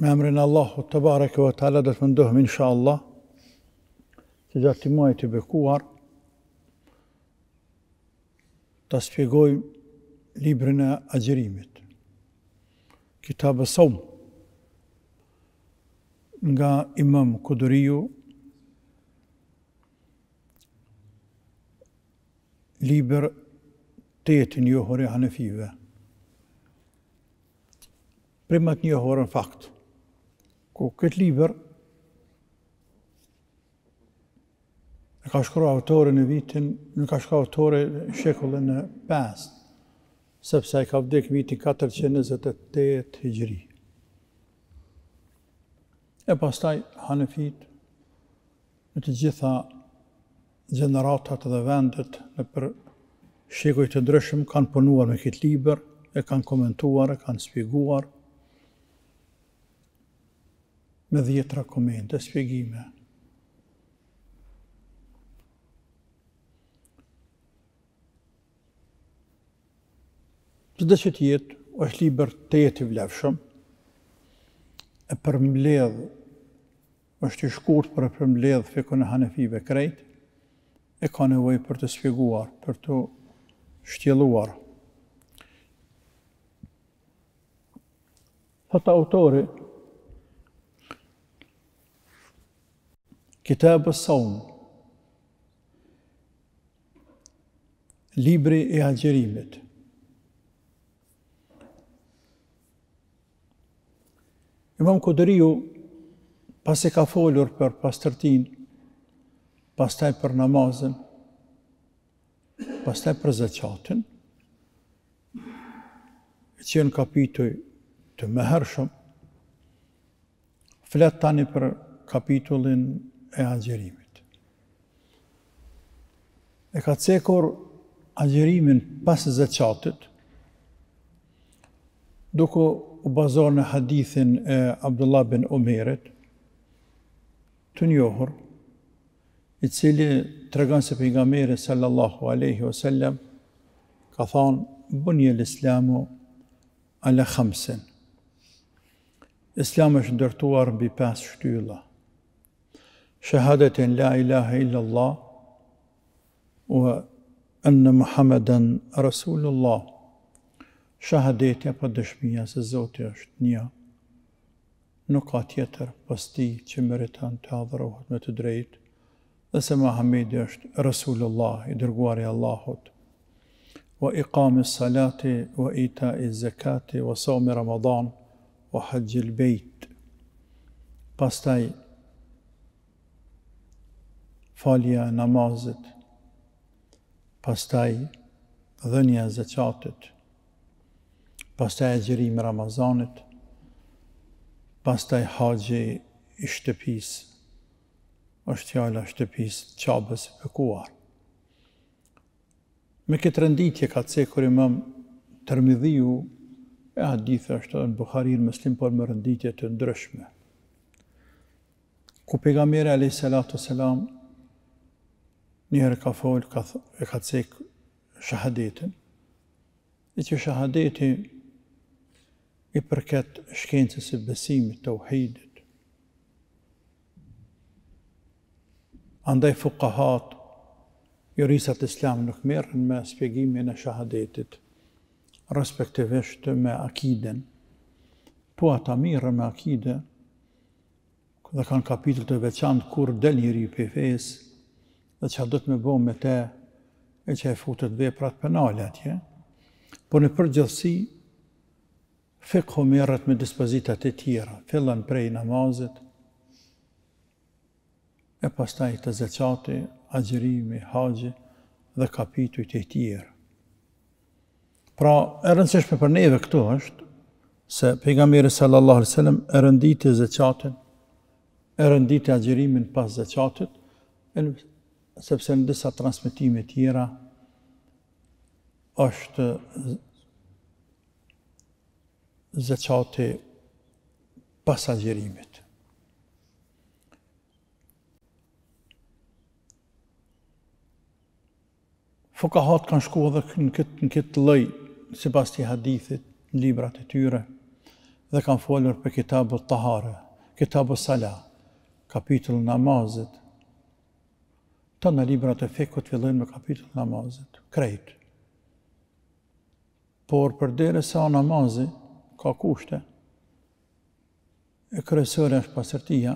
Memrin Allahu të مع أمرنا الله تبارك وتعالى ده insha Allah, që الله të muaj të bekuar, të spjegojmë librën e agjerimit. Kitabë Saum, nga imam Kuduriju, liber të jetë njohër hanefive. Primat njohore në faktë. ku këtë liber e ka shkru autore në vitin, në ka shkru autore në shekullin e 5, sepse e ka vdek vitin 428 hijri. E pastaj Hanefit, në të gjitha generatat dhe vendet në për shekullit të ndryshëm, kanë përnuar me këtë liber, e kanë komentuar, e kanë spiguar, e me dhjetra komente, spjegime. Së që tjetë, është liber të jetë i vlefshëm, e për është i shkurt për e për mbledhë fiko në hanefive krejt, e ka nevoj për të spjeguar, për të shtjeluar. Thëtë autori, Kitabës Saum, Libri e Agjerimit. Imam Kodëriu, pas e ka folur për pastërtin, pas taj për namazën, pas taj për zëqatën, e që në kapitoj të mehërshëm fletë tani për kapitullin e agjerimit. E ka cekur agjerimin pas zëqatit, duko u bazar në hadithin e Abdullah bin Omerit, të njohër, i cili të regan se pingamere sallallahu aleyhi wa ka thonë, bunje lë islamu ala khamsen. Islam është ndërtuar mbi pas shtylla shahadetin la ilaha illa Allah wa anna Muhammeden rasulullah Shahadeti për dëshmija se Zoti është një nuk ka tjetër posti që meriten të avrohet me të drejtë dhe se Muhamedi është rasulullah i dërguar i Allahut wa iqam as-salati wa ita'iz zakati wa somi ramadan wa hajil bayt Pastaj falja e namazit, pastaj dhënja e zëqatit, pastaj e gjërim Ramazanit, pastaj haqje i shtëpis, është fjalla shtëpis qabës e pëkuar. Me këtë rënditje ka të sekur i mëmë tërmidhiju, e hadithë është edhe në Bukharirë mëslim, por më rënditje të ndryshme. Ku pegamere a.s njëherë ka folë, ka, e ka cekë shahadetin, e që shahadeti i përket shkencës e besimit të uhidit. Andaj fukahat, jurisat islam nuk merën me spjegimin e shahadetit, respektivisht me akiden, po ata mirë me akide, dhe kanë kapitull të veçantë kur del njëri për fesë, dhe që do të me bo me te e që e futët veprat penale atje, por në përgjëllësi, fekë ho me dispozitat e tjera, fillan prej namazet, e pastaj të zeqate, agjërimi, haqë dhe kapitujt të tjera. Pra, e rëndësishme për neve këtu është, se pejgamberi sallallahu alaihi wasallam e rënditi zeqatin, e rënditi agjërimin pas zeqatit, sepse në disa transmitime tjera është zëqate pasagjerimit. Fukahat kanë shku edhe në këtë në këtë lloj sipas të hadithit në librat e tyre dhe kanë folur për Kitabut Tahare, kitabu Sala, kapitullë namazit, ta në libra të fekut fillojnë me kapitull namazit, krejt. Por për dere sa namazit, ka kushte. E kërësore është pasërtia,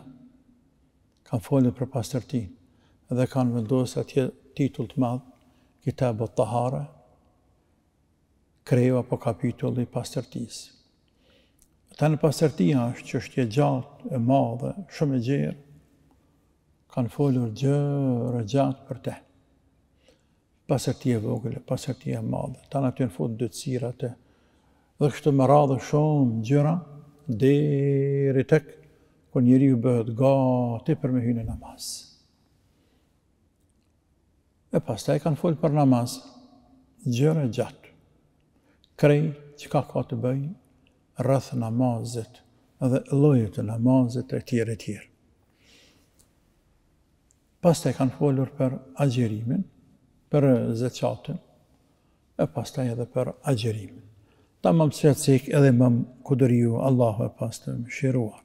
kanë folën për pasërtin, dhe kanë vendosë atje titull të madhë, kitabot të hare, krejo apo kapitull i pasërtis. Ta në pasërtia është që është gjatë, e madhe, shumë e gjerë, kanë folur gjë rëgjat për te. Pasër ti e vogële, pasër ti e madhe. Ta në të në fotë dhe cira Dhe kështë të më radhë shumë gjëra, dhe rritek, ku njëri ju bëhet gati për me hynë namaz. E pas ta e kanë folë për namaz, gjëra gjatë. Krej, që ka ka të bëjnë, rrëth namazet, dhe lojët e namazet e tjere tjere pas të kanë folur për agjerimin, për zeqatën, e pas të edhe për agjerimin. Ta më më edhe më më Allahu e pas të më shiruar.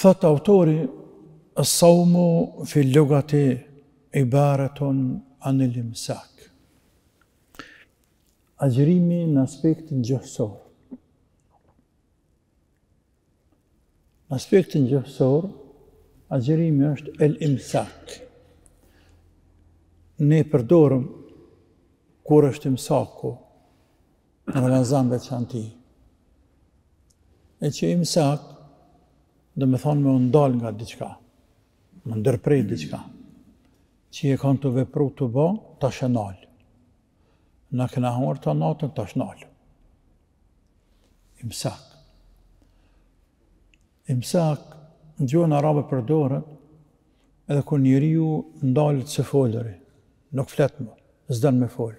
Thëtë autori, sëmu fi lëgati i barëton anëllim sak. Agjerimi në aspektin gjëhësorë. Në aspektin gjëhësorë, Agjerimi është el imsak. Ne përdorëm kur është imsaku në organizam dhe që në ti. E që imsak dhe me thonë me ndalë nga diqka, me ndërprej diqka. Që je kanë të vepru të bo, të ashe Në këna hërë të natën, të ashe Imsak. Imsak, në gjohë arabe për dore, edhe kur njeriu ju të se folëri, nuk fletë më, zdenë me folë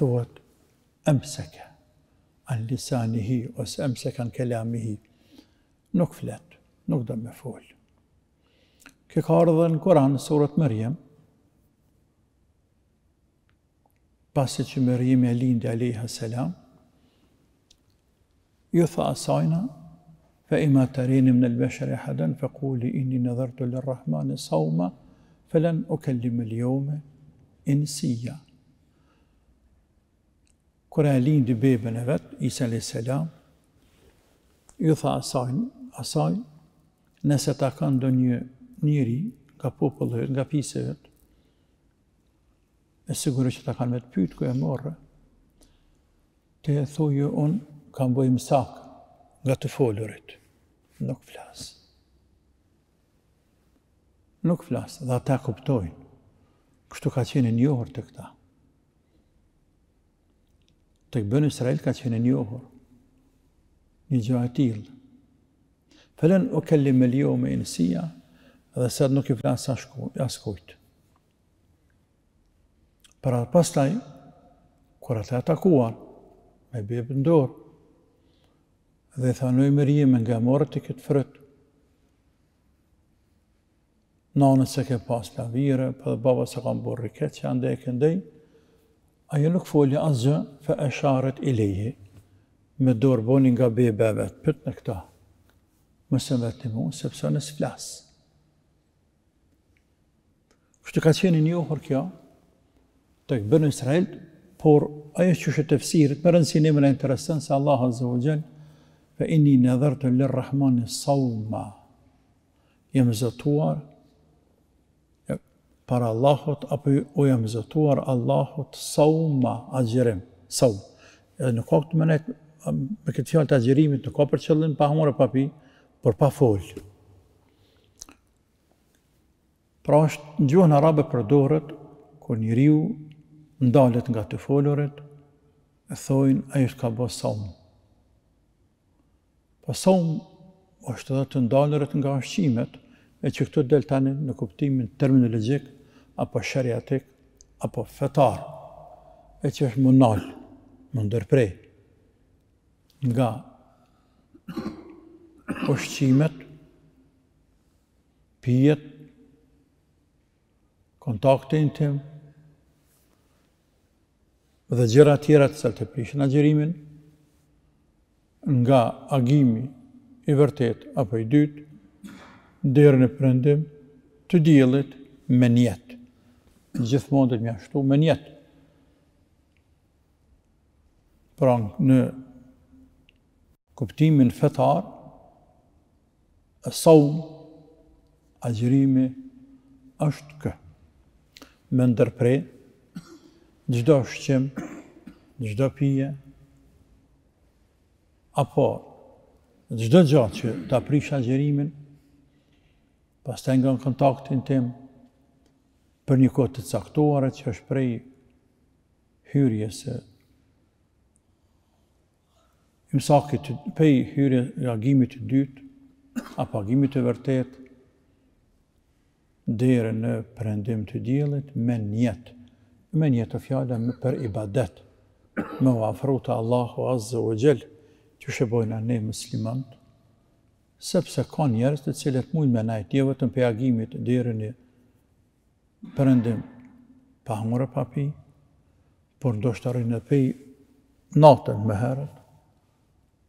Thuat, emseke, anë lisani hi, ose emseke anë kelami hi, nuk fletë, nuk dhe me folë. Kë ka ardhe në Koranë, surat Maryam rjemë, pasi që më rjemë e lindë, a.s. Ju tha asajna, فإما ترين من البشر أحدا فقولي إني نظرت للرحمن صوما فلن أكلم اليوم إنسيا كرالين دي بي بنغت إيسا السلام يوثا أصاين أصاين نستا كان دوني نيري غا بوبل غا فيسهت السيغورة شتا كان مت بيوت كوية مورة تيثو يؤن كان بوي مساك غا تفولورت nuk flas. Nuk flas, dhe ata kuptojnë. Kështu ka qenë një të këta. Të këbën Israel ka qenë një Një gjë e tilë. Felen o kelli me lio me insia, dhe sëtë nuk i flas askojt. Për atë pastaj, kur atë e atakuar, me bëbë ndorë, dhe i thanoj me me nga morë të këtë frët. Nanët se ke pas lavire, avire, po për dhe baba se kam borë riket që ande e këndej, a nuk foli azë, fe e sharët i leje, me dorë boni nga bebe e vetë, pëtë në këta, më se me të mu, sepse në së flasë. Kështë ka qeni një uhur kjo, të këbën në Israel, por aje që shëtë të fësirit, më rëndësi një më në interesën, se Allah Fa inni në dhërë të lërë rahmanë saumë. Jem zëtuar Allahot, apo o jem zëtuar Allahot saumë a gjërim. Edhe Në kohë të mënek, me këtë fjallë të gjërimit, në kohë për qëllin, pa humor e pi, por pa folë. Pra është në gjuhë arabe për dorët, kër një riu, ndalët nga të folërët, e thojnë, a jështë ka bësë saumë. Pasom po është edhe të ndalërët nga ashqimet, e që këtu del tani në kuptimin terminologjik, apo shëriatik, apo fetar, e që është më nalë, më ndërprej, nga ushqimet, pijet, kontakte intim, dhe gjëra tjera të cilë të prishë në gjërimin, nga agimi i vërtet apo i dytë, dherë në përëndim të djelit me njetë. Gjithmonë dhe të mjashtu me njetë. Pra në kuptimin fetar, e agjërimi, është kë. Me ndërprej, gjdo shqim, gjdo pije, apo çdo gjatë që ta prish algjerimin, pastaj ngon kontaktin tim për një kohë të caktuar që është prej hyrje se, im sakë të hyrje reagimit të dytë, apo agimit të vërtet dhere në përëndim të djelit, me njetë, me njetë të fjallën për ibadet, me vafru të Allahu Azze u Gjellë, që shëbojnë a ne muslimant, sepse ka njerës të cilët mujnë me najtë jo vetëm për agimit dhere një përëndim pa hëmërë papi, por ndoshtë të rinë pej natën me herët,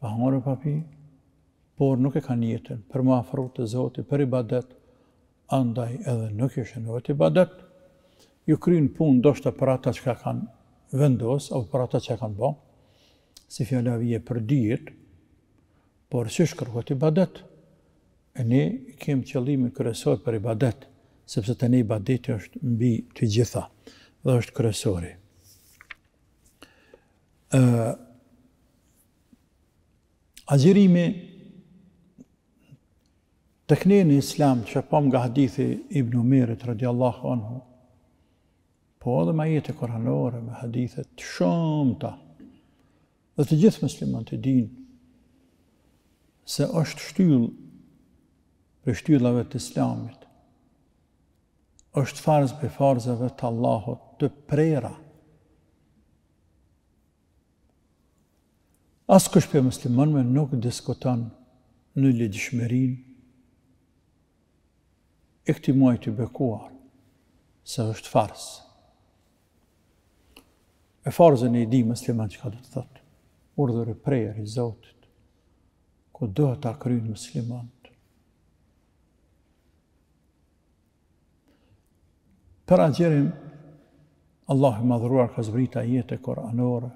pa hëmërë papi, por nuk e ka njëtën për më afru të zoti për i badet, andaj edhe nuk e në vetë badet, ju kryin punë ndoshtë për ata që ka kanë vendos, apo për ata që ka kanë bëmë, si fjala vje për dyjet, por si shkërkot i badet. E ne kemë qëllimi kërësor për i badet, sepse të ne i badet është mbi të gjitha dhe është kërësori. Uh, Agjerimi të këne në islam që pëmë nga hadithi ibn Umerit radiallahu anhu, po edhe ma jetë e koranore me hadithet shumë ta, dhe të gjithë muslimat të din se është shtyll për shtyllave të islamit është farz për farzave të Allahot të prera asë kësh për muslimon me nuk diskutan në ledishmerin e këti muaj të bekuar se është farz e farzën e i di muslimat që ka dhe të thotë urdhër e prejër i Zotit, ku dohet të akrynë muslimant. Për agjerim, Allah i madhruar ka zbrita jetë e koranore,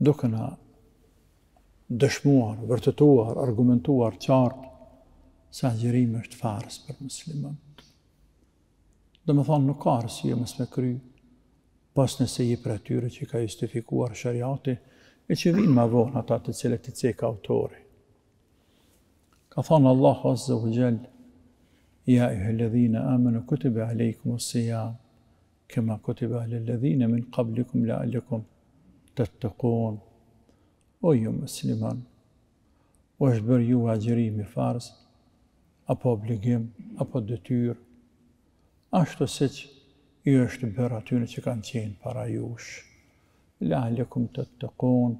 duke në dëshmuar, vërtetuar, argumentuar, qartë, se agjerim është farës për muslimant. Dhe më thonë, nuk ka arësia mësme kry, pas nëse i për atyre që ka justifikuar shariati, e që vinë ma vonë ata të cilët të cek autori. Ka thonë Allah Azza u Gjell, Ja i hëllëdhina amënë, këtëbë alejkum o se jam, këma këtëbë alejkum min qablikum la alejkum të të të konë, o ju mësliman, o është bërë ju gjërimi farës, apo obligim, apo dëtyr, ashtu se i është bërë atyre që kanë qenë para jush. La lëkum të të konë,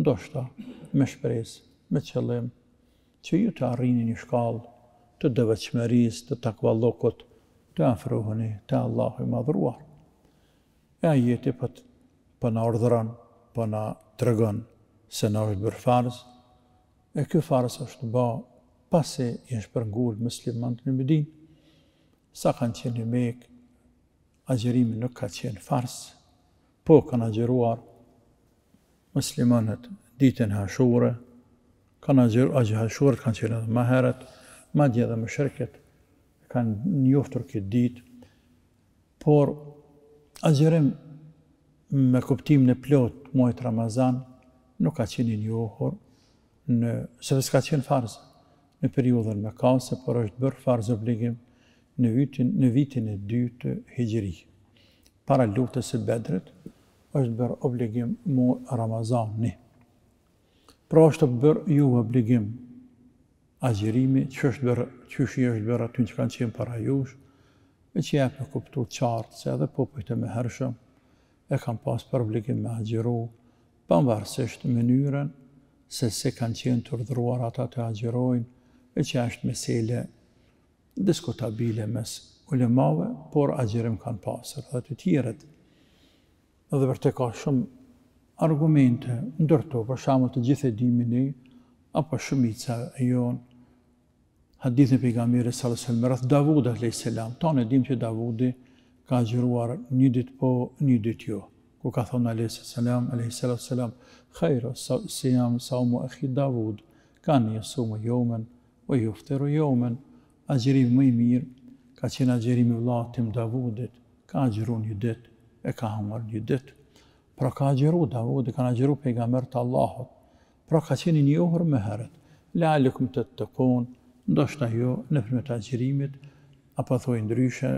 ndoshta me shpresë, me qëllim, që ju të arrini një shkallë të dëveqmeris, të takvalokot, të afruhëni, të Allahu i madhruar. E a jeti për po po në ordhëran, për po në rëgën, se në është bërë farës, e kjo farës është të bërë, pasi për përngurë mëslimant në midin, sa kanë qenë i mekë, agjerimi nuk ka qenë farsë, po kanë agjeruar muslimanët ditën hashurë, kanë agjeruar agjë hashurët, kanë qenë edhe maherët, madje dhe më shërket, kanë njoftur këtë ditë, por agjerim me kuptim në plot muajt Ramazan, nuk ka qenë njohur, në, se dhe s'ka qenë farsë në periodën me kause, por është bërë farsë obligim, në vitin, në vitin e dytë hijri. Para luftës së Bedrit është bërë obligim mu Ramazani. Pra është bërë ju obligim agjerimi, që është bërë, që është bërë aty që kanë qenë para jush, e që e në kuptu qartë se edhe popujtë e me hershëm, e kanë pasë për obligim me agjeru, përmëvarësisht mënyrën, se se kanë qenë të rëdhruar ata të agjerojnë, e që është mesele diskutabile mes ulemave, por agjerim kanë pasër dhe të tjiret. Dhe vërte ka shumë argumente ndërto, për shamë të gjithë e dimi ne, apo shumica e jonë, hadithin për i gamire sallës e më rrëth Davud e lejtë selam, ta në dim që Davudi ka gjëruar një dit po, një dit jo. Ku ka thonë a lejtë selam, a lejtë se jam sa umu e khi Davud, ka një sumë jomen, o juftër o jomen, Agjerim më i mirë, ka qenë agjerim i vla të Davudit, ka agjeru një ditë, e ka hëngër një ditë. Pra ka agjeru Davudit, ka në agjeru pejgamer të Allahot. Pra ka qenë një uhrë me herët, le alikëm të të konë, ndoshta jo, në përmet agjerimit, apo thoi ndryshe,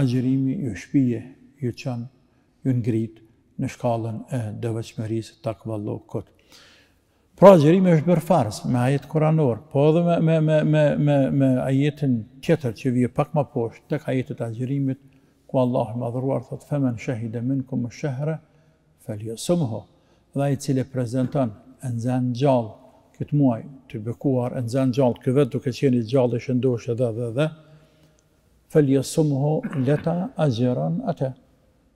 agjerimi ju shpije, ju qënë, ju ngritë në shkallën e dhe vëqëmërisë të akvalohë këtë. Pra gjërimi është bërë farës me ajetë kuranorë, po edhe me, me, me, me, me, me ajetën tjetër që vje pak ma poshtë, tek ajetët a gjërimit, ku Allah më adhruar, thotë femen shahid e minë, ku më shahre, felje sëmëho, dhe ajë cilë e prezentan, e nëzën gjallë, këtë muaj të bëkuar, e nëzën gjallë, këtë vetë duke qeni gjallë e shëndoshë dhe dhe dhe, felje sëmëho, leta a gjëran atë,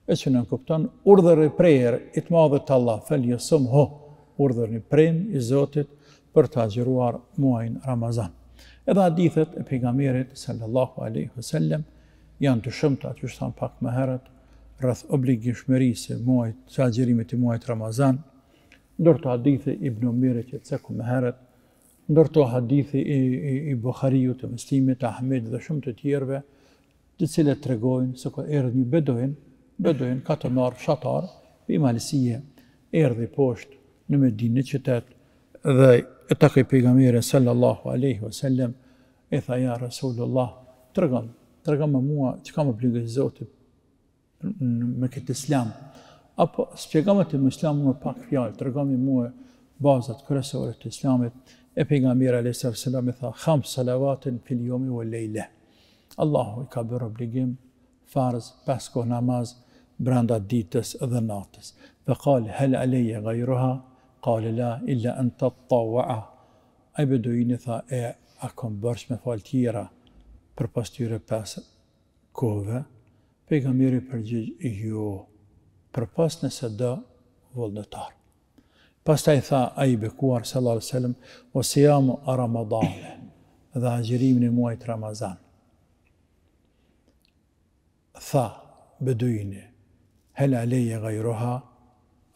e që nënë kuptan, urdhër e prejër, i të madhët Allah, felje sëmëho, urdhër një prem i Zotit për të agjeruar muajnë Ramazan. Edhe adithet e pigamirit sallallahu aleyhu sallem janë të shumë të aty pak më herët rrëth obligin shmeri se muajt, agjerimit i muajt Ramazan, ndërto të hadithi i bënë mire që të seku më herët, ndërto hadithi i, Bukhariju të mëslimit, të Ahmed dhe shumë të tjerve, të cilët të regojnë, se ko erdhë një bedojnë, bedojnë katë nërë shatarë, për i erdhë i poshtë në Medinë e qytet dhe e takoj pejgamberin sallallahu alaihi wasallam e tha ja rasulullah tregon tregon më mua çka më blyqë Zoti me këtë islam apo sqegam atë muslim më pak fjalë tregon më mua bazat kryesore të islamit e pejgamberi alayhi wasallam tha kham salavatin fil yomi wal leila Allahu i ka bërë obligim farz pas namaz brenda ditës dhe natës. Dhe kalli, hel aleje gajruha, قال لا إلا أن تطawaa Ai beduini tha e a kom bërsh me falë tjera për pas tyre pes kove, pejgamberi përgjigj jo, për pas nëse dë vullnetar. Pastaj tha ai i bekuar sallallahu alaihi wasallam wasiyamu ramadan dhe agjerimin e muajit Ramazan. Tha beduini hel aleje gajruha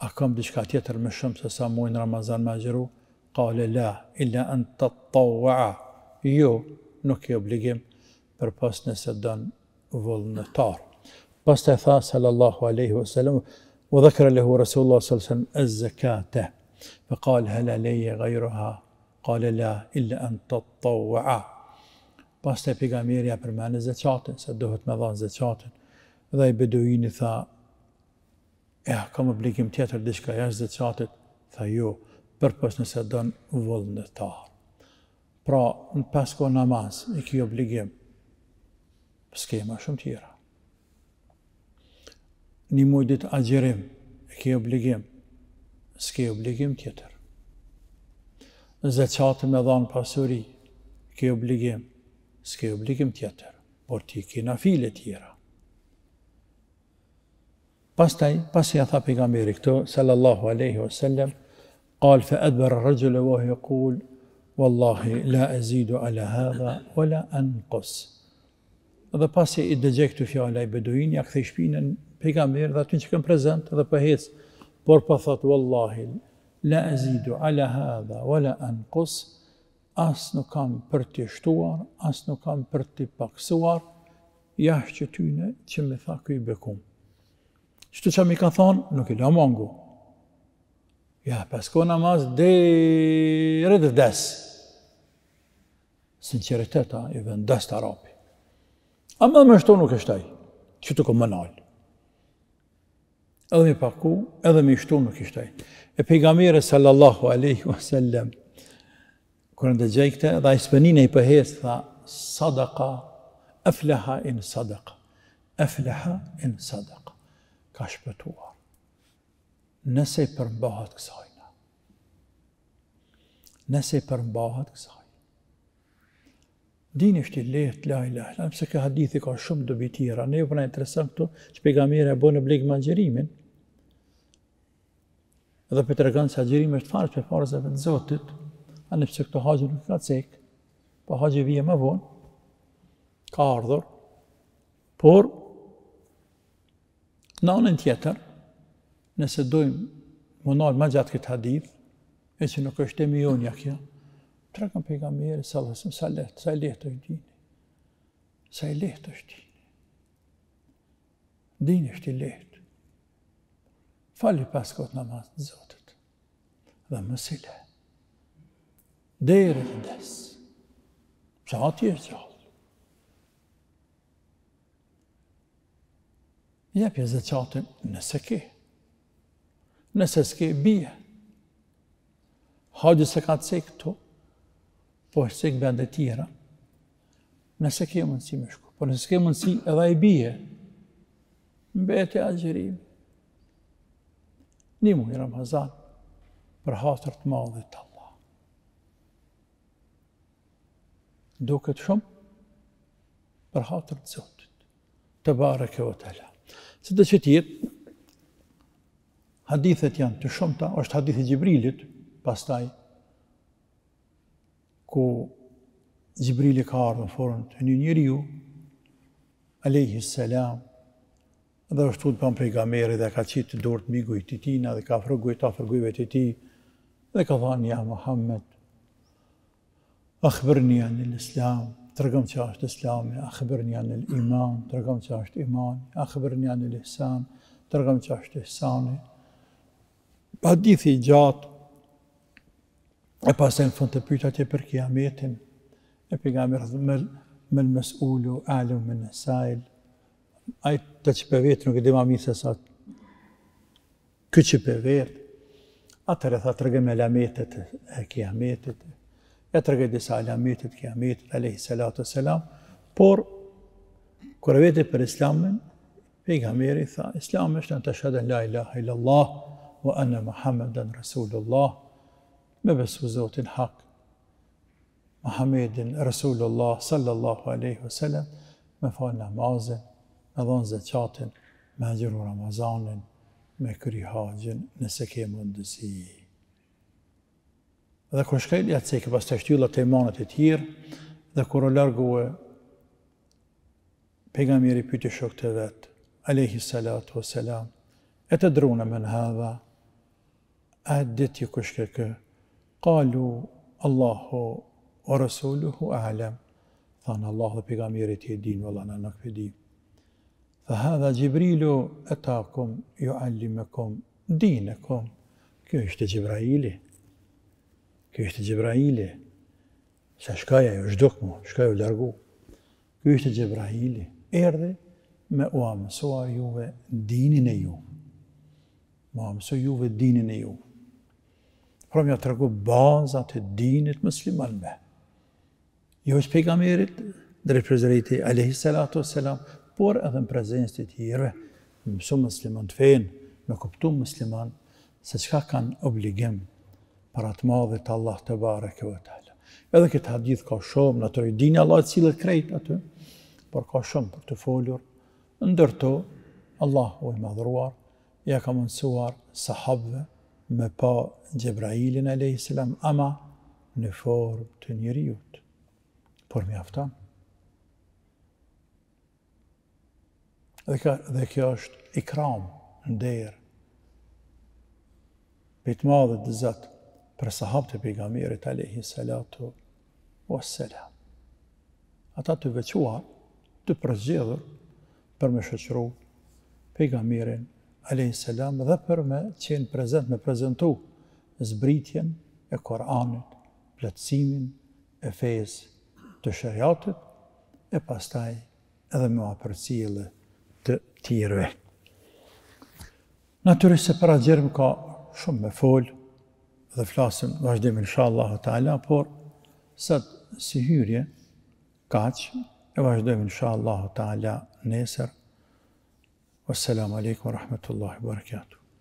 a kam diçka tjetër më shumë se sa muin Ramazan më agjëru? Qale la, illa an tatawwa. Jo, nuk e obligim për pas nëse don vullnetar. Pastaj tha sallallahu alaihi wasallam, U dhakara lehu Rasulullah sallallahu alaihi wasallam az zakate Fa qala hal alayya ghayruha? Qale la, illa an tatawwa. Pastaj pejgamberi ja përmend zakatin, se duhet me dhënë zakatin. Dhe i beduini tha, e ja, kam obligim tjetër diçka jashtë zeqatit, tha jo, përpës nëse dënë vëllë në ta. Pra, në pesko namaz, e kjo obligim, s'ke ma shumë tjera. Një muj dit agjerim, e kjo obligim, s'ke obligim tjetër. qatë me dhanë pasuri, i kjo obligim, s'ke obligim tjetër, por ti kina na file tjera. Pastaj, pas ja tha pejgamberi këto sallallahu alaihi wasallam, qal fa adbar ar-rajul wa huwa yaqul wallahi la azidu ala hadha wa la anqus. Dhe pas i dëgjoi këtë fjalë ai beduin, ja kthej shpinën pejgamberi dhe aty që kanë prezant dhe po hec, por po thot wallahi la azidu ala hadha wa anqus. As nuk kam për të shtuar, as nuk kam për të paksuar, jashtë që ty që me tha këj bekumë. Shtu që mi ka thonë, nuk i la mongu. Ja, pesko namaz dhe rrë dhe des. Sinceriteta i dhe në të arapi. A më më shto nuk ishtaj, që të këmë nalë. Edhe mi paku, edhe mi shtu nuk ishtaj. E pejgamire sallallahu aleyhi wa sallem, kërë në dëgjekte, dhe i spënin e i pëhes, dhe sadaka, afleha in sadaka, afleha in sadaka ka shpëtuar. Nëse i përmbahat kësajna. Nëse i përmbahat kësaj. Dini është i lehtë, la i lehtë, nëpse ka hadithi ka shumë dobi Ne ju përna interesant këtu që pegamire e bojë në blikë manjërimin. Edhe për të regan se agjërim është farës për farës e zotit, a nëpse këto haqë nuk ka cekë, po haqë i vje më vonë, ka ardhur, por Në anën tjetër, nëse dojmë më nalë më gjatë këtë hadith, e që nuk është temi jo një kjo, të rëkëm pejga më jere, sa lësëm, sa letë, sa i është dini. Sa i lehtë është dini. Dini është i lehtë. Fali pas këtë namaz të zotët. Dhe mësile. Dere të desë. Që atje zotë. Jepje zëqatin nëse ke. Nëse s'ke bje. Hagjë se ka të sekë tu, po është sekë bende tjera, nëse ke mundësi me shku. Po nëse ke mundësi edhe i bje, mbeti a gjërim. Një mu i Ramazan për hatër të madhë të Allah. Dukët shumë për hatër të zotit. Të barë kjo të lalë. Së të që tjetë, hadithet janë të shumëta, është hadithi Gjibrilit, pastaj, ku Gjibrili ka arë në forën të një njëri ju, Alehi Selam, dhe është tutë për prej gamere dhe ka qitë të dorët migu i tina dhe ka frëgu i ta frëgujve të ti, dhe ka thani, ja, Muhammed, akhbërni janë në lëslamë, të rëgëm që është islami, a këbër një anë lë iman, të rëgëm që është iman, a këbër një anë lë ihsan, të rëgëm që është ihsani. Pa dithi gjatë, e pasen e në fund të pyta që për kiametin, e për nga mërë dhe me në mësullu, alëm me në sajl, a i të që për vetë nuk e dhima minë se sa këtë që për vetë, atër e tha të rëgëm e lametet e kiametit, e të rëgjët disa alamitit, kiamitit, alehi salatu selam, por, kërë vetit për islamin, pejgamberi tha, islam është në të shëdën la ilaha illallah, wa anë Muhammeden Rasulullah, me besu zotin hak, Muhammedin Rasulullah sallallahu aleyhi wa sallam, me falë namazin, me dhonë zëqatin, me gjëru Ramazanin, me kërihajin, nëse ke mundësijin. Dhe kur shkoi li atë seke, pas të imanët e tjirë, dhe kur o largohë, pejgamberi mirë shokët e vetë, Alehi salatu wa salam, e të druna me në hadha, a ditë ju kushke kë, kalu Allahu o Rasuluhu alem, thanë Allah dhe pejga ti e din, edhinë, vëllë anë në këtë edhinë. Dhe hadha Gjibrilu e takum, ju allimekum, dinekum, kjo është Gjibraili, Kjo është Gjebraili, se shkaja ju është dukë mu, shkaja jo largu. Kjo është Gjebraili, erdi me u amësoa juve dinin e ju. Me u juve dinin e ju. Pra mja të regu baza të dinit mësliman me. Jo është pejga merit, drejt prezrejti Alehi Salatu Selam, por edhe në prezencë të tjire, në mësu mësliman të fejnë, në kuptu mësliman, se qka kanë obligimë, për atë madhët Allah të bare kjo e tala. Edhe këtë hadith ka shumë, në të rejdinja Allah të cilët krejtë atë, por ka shumë për të folur, ndërto, Allah u e madhruar, ja ka mundësuar sahabëve me pa Gjebrailin a.s. ama në forë të njëriut. Por mi aftan. Dhe kjo është ikram, ndërë, Për të madhët dhe zëtë, për sahab të pejgamberit alayhi salatu wassalam. Ata të veçua të përzgjedhur për me shoqëru pejgamberin alayhi salam dhe për me qenë prezant me prezantu zbritjen e Kur'anit, plotësimin e fesë të shariatit e pastaj edhe me afërsile të tjerëve. Natyrisht se para gjermë ka shumë me folë, dhe flasim vazhdim inshallah taala por sot si hyrje kaç e vazhdojmë inshallah taala nesër assalamu alaykum wa rahmatullahi wa barakatuh